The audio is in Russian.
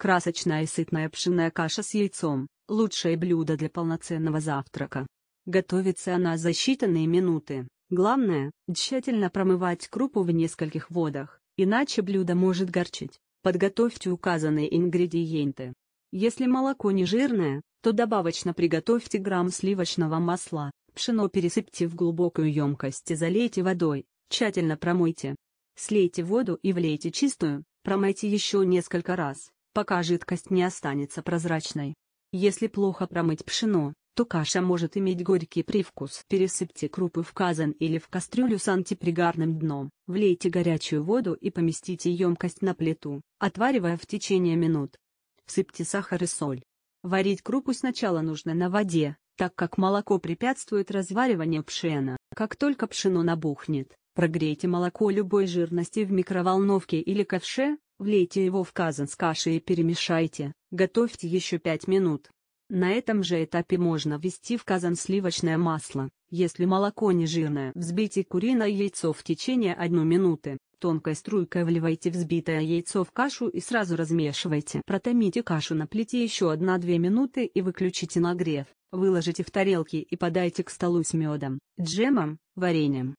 Красочная и сытная пшенная каша с яйцом – лучшее блюдо для полноценного завтрака. Готовится она за считанные минуты. Главное – тщательно промывать крупу в нескольких водах, иначе блюдо может горчить. Подготовьте указанные ингредиенты. Если молоко не жирное, то добавочно приготовьте грамм сливочного масла, пшено пересыпьте в глубокую емкость и залейте водой, тщательно промойте. Слейте воду и влейте чистую, промойте еще несколько раз пока жидкость не останется прозрачной. Если плохо промыть пшено, то каша может иметь горький привкус. Пересыпьте крупы в казан или в кастрюлю с антипригарным дном, влейте горячую воду и поместите емкость на плиту, отваривая в течение минут. Всыпьте сахар и соль. Варить крупу сначала нужно на воде, так как молоко препятствует развариванию пшена. Как только пшено набухнет, прогрейте молоко любой жирности в микроволновке или ковше, Влейте его в казан с кашей и перемешайте, готовьте еще 5 минут. На этом же этапе можно ввести в казан сливочное масло, если молоко не жирное. Взбейте куриное яйцо в течение 1 минуты, тонкой струйкой вливайте взбитое яйцо в кашу и сразу размешивайте. Протомите кашу на плите еще 1-2 минуты и выключите нагрев. Выложите в тарелки и подайте к столу с медом, джемом, вареньем.